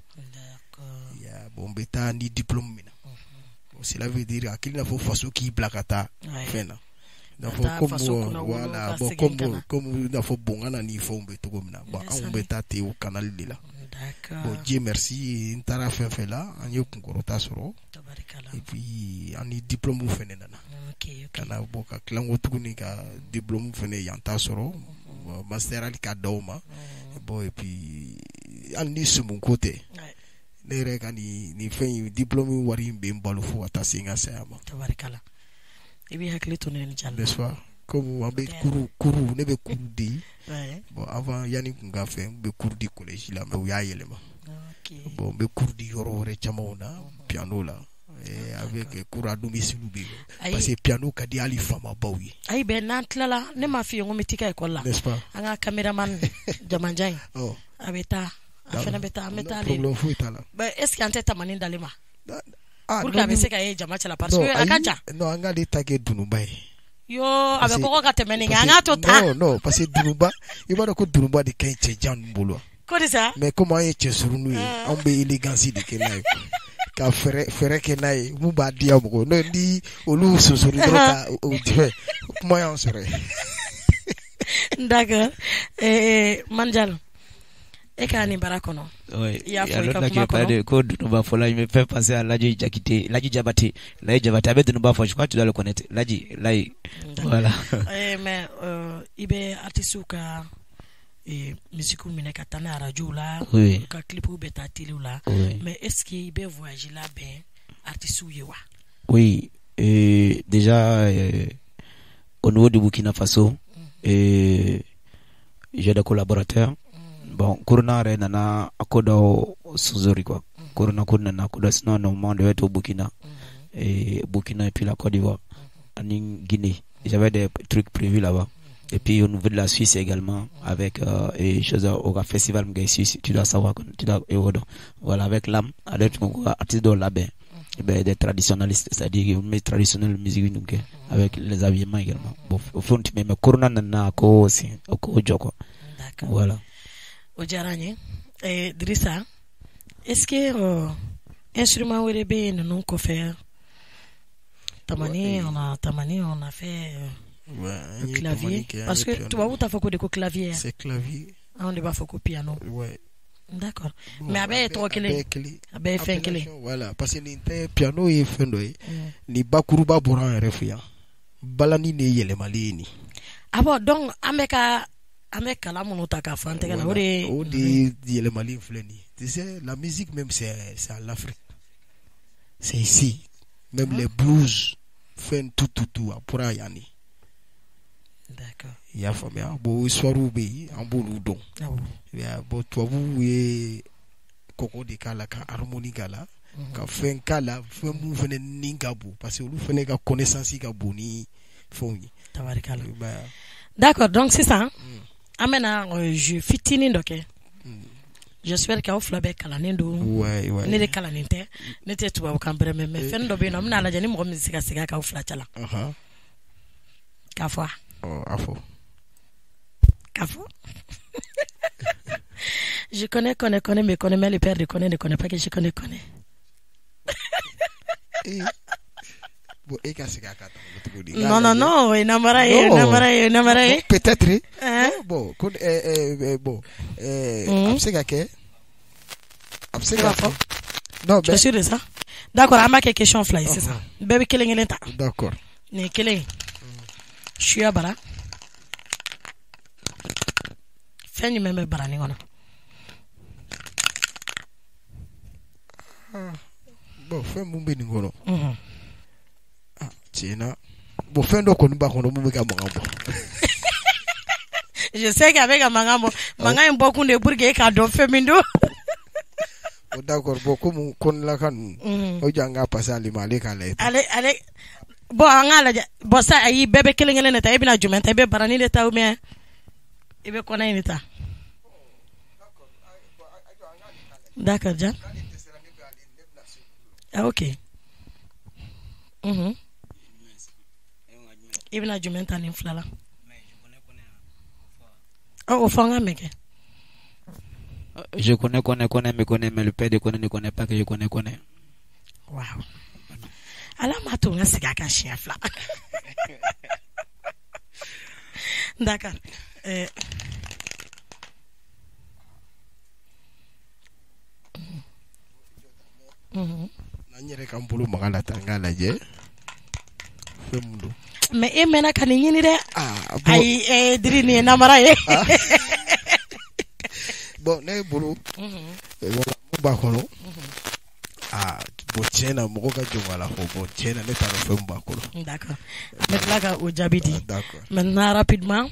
ya bon n bɛ taa ni diplôme min na mhm. bon cela veut dire a kɛlen n'a fɔ faso k'i bila ka taa fɛn na n'a fɔ comme euh, voilà bon comme comme n'a fɔ bon n ka na ni fɛnw bɛ cogo min na bon anw bɛ taa ten o canal de la. Mm -hmm. bon dieu merci n taara fɛn fɛn la an ye kunkɔrɔta sɔrɔ et puis an ni diplômew fɛnɛ nana okay, okay. kana bɔ ka kilanko tuguni ka diplôme fɛnɛ yanta sɔrɔ mm -hmm. master hali ka daw ma mm -hmm. bon et puis hali ni sumunko tɛ ne yɛrɛ ka ni ni fɛn diplôme wari bɛ n balo fo ka taa se n ka saya ma i b'i hakili to ne ni jan n'est-ce pas comme on bɛ kuru kuru ne bɛ kuru de bon avant yanni kun ka fɛ n bɛ kuru di collège la mais u y'a yɛlɛma bon n bon kuru di yɔrɔ wɛrɛ camanw na piano la ah, avec euh, cours à domicile bɛ yen parce que piano ka di fama faamabaw ye. ben bɛn n'an tilala ne m'a f'i ye n ko n bɛ n'est-ce pas an ah, ka caméraman jamanja in. ɔ a bɛ taa a fana problème foyi t'a la. ben est ce qu'il an tɛ tamani d'ale ma. ah, ah non pour que a bɛ se ka ye jama cɛla parce que a ka non an k'ale ta kɛ dununba ye. yo a bɛ kɔkɔ ka tɛmɛ nin kan an k'a to tan non non parce que dununba i b'a dɔn ko dununba de ka ɲi cɛjan ninnu bolo ko de sa mais comme an ye cɛsurunnu ye anw bɛ élégance de kɛ n'a ye ka fɛɛrɛ fɛɛrɛ kɛ n'a ye mun b'a diya mɔgɔ n'o ni olu sosori dɔrɔn ka o dɛmɛ kuma y'an sɔrɔ yen. d'accord eh, eh, manjalo e ka nin bara kɔnɔ ko dunuba fɔla me fɛn passer à Ladji Jakite Ladji Jabate Layi Jabate a bɛ dunuba fɔ je crois tu dois le Layi voilà eh, mais euh, i bɛ artistes ka eh, musique minɛ ka taa n'a radio la oui. ka clip bɛ taa télé la oui. mais est-ce que i bɛ voyage la bɛn artistes ye wa oui euh, déjà euh, au niveau du Burkina Faso mm euh, j'ai des collaborateurs bon Corona renana nana a ko dɔ sonsori kuwa korona mm-hmm. ko nana ko au burkina mm-hmm. et eh, burkina et puis la côte d'ivoire En mm-hmm. guinée j'avais des trucs prévus là-bas et puis au niveau de la Suisse également, avec euh, et chose au festival Suisse, tu dois savoir que tu dois voilà avec l'âme, avec artiste de et ben des traditionnalistes, c'est-à-dire une traditionnelle musique avec les habillements également. Bon, au fond mais corona nana ko aussi, ok. joko. Voilà o diyara n ye eh, dirisa eske uh, instrument wɛrɛ bɛ yen ninnu kɔfɛ tamani on a tamani on a fait euh, clavier parce que tubabu t'a fɔ ko de ko clavier c'est clavier anw de b'a fɔ ko piano ouais. d'accord mais a bɛɛ ye tɔgɔ kelen a bɛɛ ye fɛn kelen voilà parce que nin tɛ piano ye fɛn dɔ ye mm. nin bakuruba bɔra an yɛrɛ fɛ yan balani de yɛlɛmali ye nin ah bon donc an bɛ ka An bɛ kalan minnu ta ka fan tɛgɛ la o de o de yɛlɛmali filɛ nin tu sais la musique même c'est en Afrique c'est ici même les blues fɛn tout tout tout a pourra ah yan de d'accord i y'a faamuya bon o histoire bɛ yen an b'olu dɔn bon tubabuw ye kɔkɔ de k'a la ka harmonie mhm. k'a la ka fɛn k'a la fɛn fana ni ka bon parce que olu fana ka connaissance ka bon ni fɛnw ye tabarikala eh ben. d'accord donc sisan euh, je bɛna fitinin dɔ kɛ j'espère que aw fila de tɛ ne tɛ tubabukan ni oh, je connais connais connais mais connais mais le père de connais ne connais pas que je connais connais Bon, e ka segin a kan cogo di? Non, non, non, o ye namara ye, namara ye, namara Peut-être. Hein? Bon, ko eh, eh, eh, bon, eh, mm. a bɛ se ka kɛ. Non, ben. Je suis de ça. D'accord, an b'a quelques questions, Fly, c'est ça. Uh-huh. Bébé, bɛ est kelen ta. D'accord. Nin ye kelen ye. Suya bara. Fɛn jumɛn bɛ baranin kɔnɔ? Ah. Bon, fɛn mon bɛ nin kɔnɔ. Hmm. Unhun. tiɲɛna bon fɛn dɔ kɔni b'a kɔnɔ mun bɛ ka mankan bɔ. je sais que a bɛ ka mankan bɔ mankan in bɔ kun de ye pour que e k'a dɔn fɛn min don. o d'accord bon komi kɔnilaka ninnu o jɔ an ka passer ale ma ale k'a lajɛ. ale ale bon an k'a lajɛ bon sa ayi bɛɛ bɛ kelen kelen de ta e bɛna jumɛn ta i bɛ barani de ta ou bien i bɛ kɔnɔ in de ta. d'accord ja. ah ok. Mm -hmm. i bɛna jumɛn ta ni fila la o fɔ au ka mɛn kɛ je connais, connais, connais, me connais, mais le Père de connais ne connaît pas que je connais, connais. Waouh. Ala m'a to n ka sigi a kan siɲɛ fila d'accord eh. n'an yɛrɛ k'an bolo maga la tan an k'a lajɛ fɛn mun don mɛ e mɛnna ka nin ɲini dɛ ayi ah, ɛ e diri ni ye namara ye ah. bɔn ne bolo mhm. wala mun b'a kɔnɔ mhm. aa ah, bon tiɲɛ na mɔgɔ ka jɔn ala fɔ bon tiɲɛ na ne t'a dɔn fɛn b'a kɔnɔ. d'accord n bɛ tila ka o jaabi di maintenant rapidement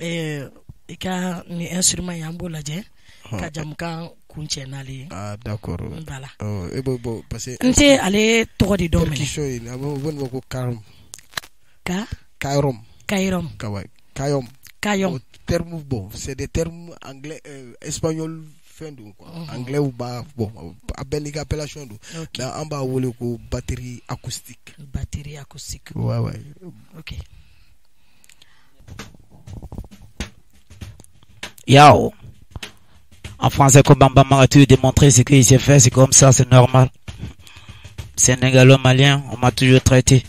ɛɛ mm. i e, e ka nin instrument in an b'o lajɛ ka jamukan kuncɛ n'ale ye. ah d'accord voilà. ɔ oh, e b'o bo parce que. n tɛ ale tɔgɔ de dɔn mɛ. percussion in a bɛ fɔ ko carme. Ka. Kairom. Kairom. Kayom. Kayom. terme, bon, c'est des termes anglais, euh, espagnol, fɛn quoi uh-huh. anglais b'a bon a bɛɛ n'i ka appellation don okay. batterie acoustique batterie acoustique ouais ouais ok Yao en français comme Bamba toujours démontré ce que s'est fait c'est comme ça c'est normal Sénégalais malien on m'a toujours traité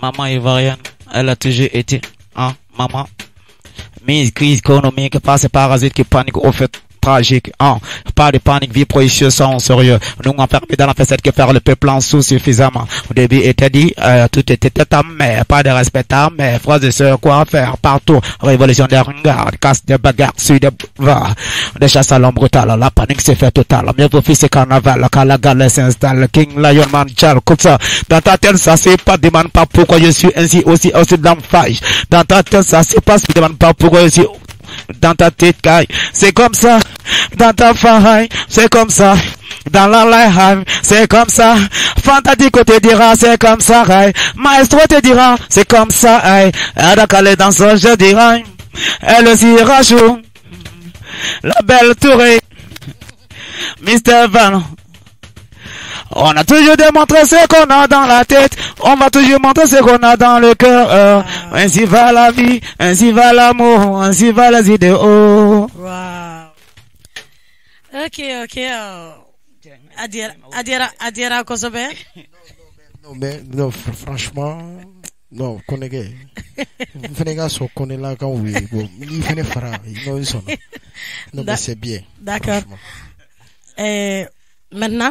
maman ivoirienne, elle a toujours été, hein, maman. Mise, crise économique, passe parasite qui panique au fait tragique. Ah, pas de panique, vie précieuse sans sérieux. Nous enfermés dans la facette que faire le peuple en sous suffisamment. Au début était dit, euh, tout était à mais pas de respect à mais phrase de sœurs, quoi faire partout. Révolution des ringards, casse des bagarres suit des boulevards. Des chasses à l'homme brutale, la panique s'est fait totale. Mieux vaut fils carnaval, quand la galère s'installe. King Lion Man Charles, coupe ça. Dans ta tête, ça c'est pas, demande pas pourquoi je suis ainsi aussi, aussi dans Dans ta tête, ça c'est pas, demande pas pourquoi je suis dans ta petite caille. C'est comme ça, dans ta faille, c'est comme ça. Dans la live, c'est comme ça. Fantatico te dira, c'est comme ça, Maestro te dira, c'est comme ça, hey. Adakale dans son je dirai. Elle aussi rachou. La belle tourée. Mr. Van. On a toujours démontré ce qu'on a dans la tête. On va toujours montrer ce qu'on a dans le cœur. Ah. Ainsi va la vie, ainsi va l'amour, ainsi va la idéaux. Wow. Ok, ok. Euh, Adira, Adira, Adira Kosobe. Non, mais non, franchement, non, connais gay. Fenega so connaît là quand oui, bon, il fera fera, non ils sont. Non mais c'est bien. D'accord. Euh, maintenant.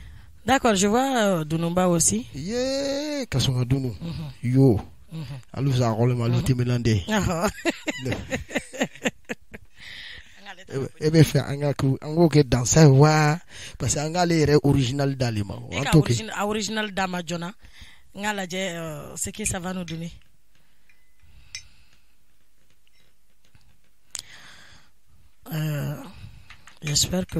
D'accord, je vois euh, Dunumba aussi. Yeah, c'est dunu mhm. yo hali u san kɔlema lu timinan parce que est original Dalima. ma original ah, Dama euh, ce que ça va nous donner. Euh, j'espère que.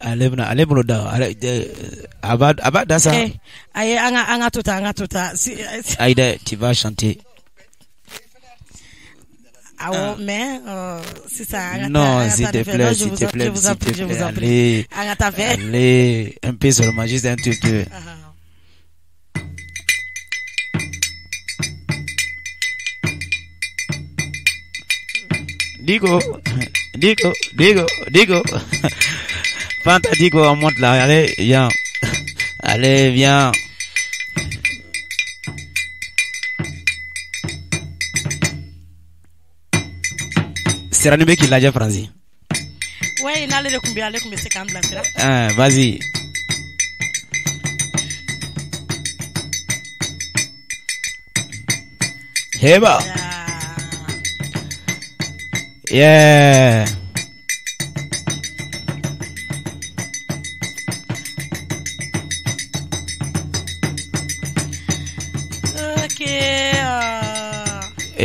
Ale bɛna ale bolo da a b'a da sa a eh, ay nga nga tuta nga tuta si an ka to taa ayi dɛ ti b'a sante mais euh, sisan non s'il te plaît s'il te plaît s'il te plaît allez an ka taa allez un peu seulement juste un tout peu ah, ah. Digo, digo, digo, digo. Fantastique, on monte là. Allez, viens. Allez, viens. C'est Ranubé qui l'a déjà franchi. Ouais, il a l'air de combien, il a combien, de quand même hein, Ah, vas-y. Hey bah yeah.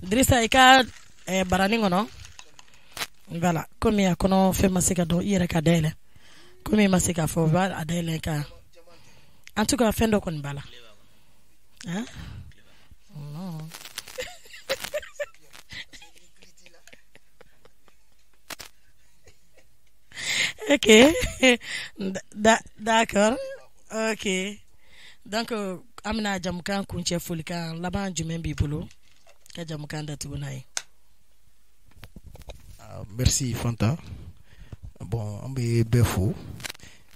Drissa i ka eh, barani kɔnɔ vala komi a kɔnɔ fɛn ma se ka dɔn i yɛrɛ ka dayɛlɛ komi i ma se k'a fɔ u dayɛlɛ ka en eh? tout cas fɛn dɔ kɔni b'a la ok d'accord ok donc an bena jamukan kuncɛ folikan laban jumɛn b'i bolo ka jamukan datugu n'a ye uh, merci fanta bon an bɛ bɛɛ fo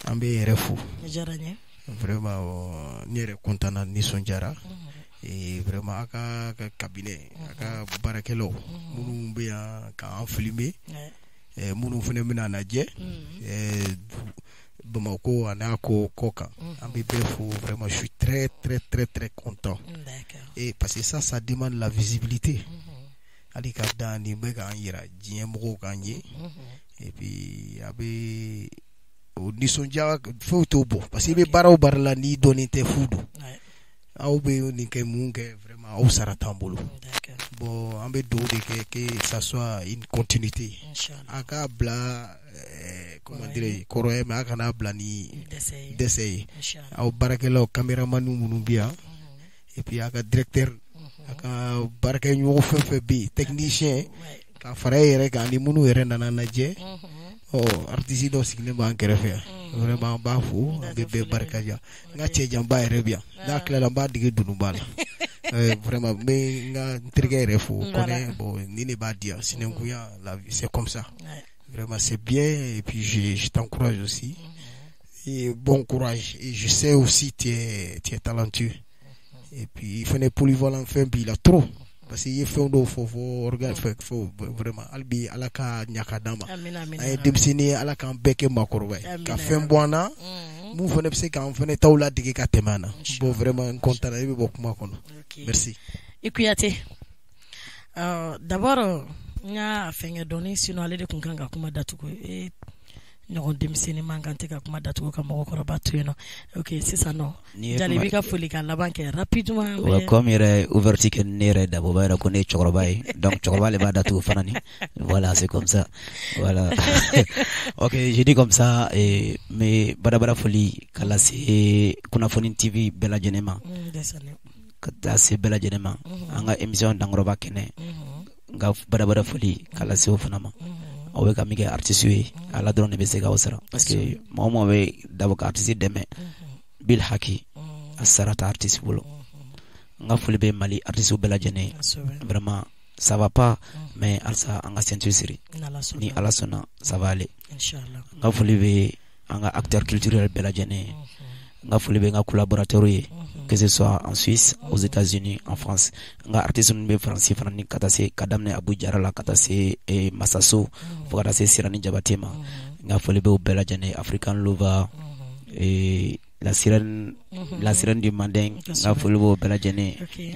an bɛ yɛrɛ fo diyara n vraiment uh, yɛrɛ kɔntana nisɔndiyara mm mm-hmm. vraiment a mm-hmm. mm-hmm. ka ka kabinɛ a ka baarakɛlaw minnu bɛ yan k'an filime minnu fana bɛna lajɛ Bamako a n'a ko kɔ kan mhm. an vraiment je suis très très très très content mm, et parce que ça ça demande la visibilité hali mhm. ka dan nin bɛ k'an yira diɲɛ mɔgɔw mhm. k'an ye et puis a au o nisɔndiya foyi t'o parce que i barau barla n'i dɔnnen tɛ fu aw bɛ nin kɛ mun kɛ vraiment aw sara t'an bolo mm, bon an bɛ dugawu de kɛ que ça soit une continuité a k'a bila eh, comment dire kɔrɔ ye mais a kana bila ni dɛsɛ ye aw baarakɛlaw caméraman minnu bɛ yan mm-hmm. et puis a ka directeur mm-hmm. a ka baarakɛɲɔgɔn fɛn fɛn bɛ yen technicien ka fara e yɛrɛ kan ani minnu yɛrɛ nana lajɛ. Mm-hmm. Oh, artiste dɔ sigilen b'an kɛrɛfɛ yan mm. vraiment n b'a fo a bɛ bɛɛ barika da n ka cɛ janba yɛrɛ bɛ yan n'a tilala b'a la eh, vraiment mais nga n ka fou connaît bon ni ne b'a di sinon sinankunya mm. la vie c'est comme ça vraiment c'est bien et puis je, je t'encourage aussi mm. et bon courage et je sais aussi tu es, tu es talentueux et puis il fana polyvalent puis il a trop parce que i ye fɛn dɔw fɔ fɔ fɛ fo vraiment hali bi ala ka ɲaka d'an ma an ye denmisɛnnin ye ala k'an bɛɛ kɛ maakɔrɔba ye ka fɛn bɔ an na mm-hmm. mun fana bɛ se k'an fana taw ladege ka tɛmɛ an na bon vraiment n content i bɛ bɔ kuma kɔnɔ merci i kuyate euh, d'abord n y'a fɛnkɛ dɔɔni sinon ale de tun kan ka kuma datugu ɲɔgɔn denmisɛnnin man kan tɛ ka kuma datugu ka mɔgɔkɔrɔba to yen nɔ ok sisan nɔ jale bɛ ka foli ka laban kɛ rapidement comme yɛrɛ ouverture kɛ ne yɛrɛ daboba yɛrɛ ko ne ye cɛkɔrɔba ye donc cɛkɔrɔba de b'a datugu fana ni voilà c'est comme ça voilà ok je dis comme ça eh, mais badabada foli ka lase kunnafoni tv bɛɛ lajɛlen ma ka taa se bɛɛ lajɛlen ma an ka émission dankɔrɔba kɛnɛ n ka badabada foli ka lase o fana ma mm -hmm aw mhm. mhm. mhm. be ka min kɛ artiste ye ala dɔrɔn de bɛ se k'aw sara parce que mɔgɔ mɔgɔ dabɔ ka artiste dɛmɛ bil haki a sara tɛ artiste bolo n ka foli mali artiste bɛɛ lajɛlen ye ça va pas mais halisa an ka ceinture siri ni ala sɔnna ça va aller n ka foli bɛ an ka acteur culturel bɛɛ n ka foli n ka collaborateur ye que ce soit en Suisse aux États-Unis en France Nga artiste ninnu bɛ Faransi fana ni Abu Jara la ka se eh, Masaso fo ka se Sirani Jabate ma n African Lover et la sirène la sirène du Manding Nga ka foli b'o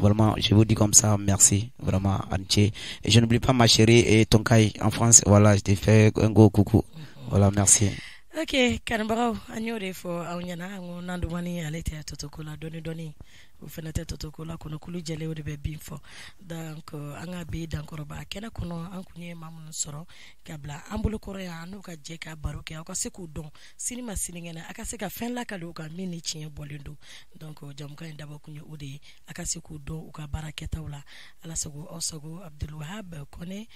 vraiment je vous dis comme ça merci vraiment a et je n'oublie pas ma chérie et Tonkayi en France voilà je te fais un gros coucou voilà merci ok kanibagaw an y'o de fɔ aw ɲɛna an ko nandumani ale tɛ totoko la dɔɔni dɔɔni o fana tɛ totoko la kɔnɔkulu jɛlen o de bɛ bin fɔ donc an ka bi dankɔrɔba kɛnɛ kɔnɔ an kun ye maa minnu sɔrɔ ka bila an bolokɔrɔ yan n'u ka jɛ ka baro kɛ aw ka se k'u dɔn sini ma sinikɛnɛ a ka se ka fɛn lakali u kan min ni tiɲɛ bɔlen don donc jamukan in dabɔ ye o de ye a ka se k'u dɔn u ka baara kɛtaw la ala sago aw sago abdulwahab kɔnɛ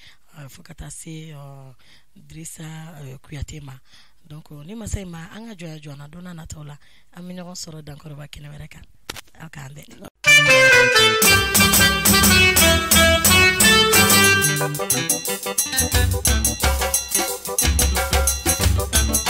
fo ka taa se dirisa kuyate ma donc euh, ni ma sey ma an ka jɔya jɔna donna nataw la an be ɲɔgɔn sɔrɔ dankɔrɔba kɛnɛ wɛrɛ kan a k'an bɛ Thank you.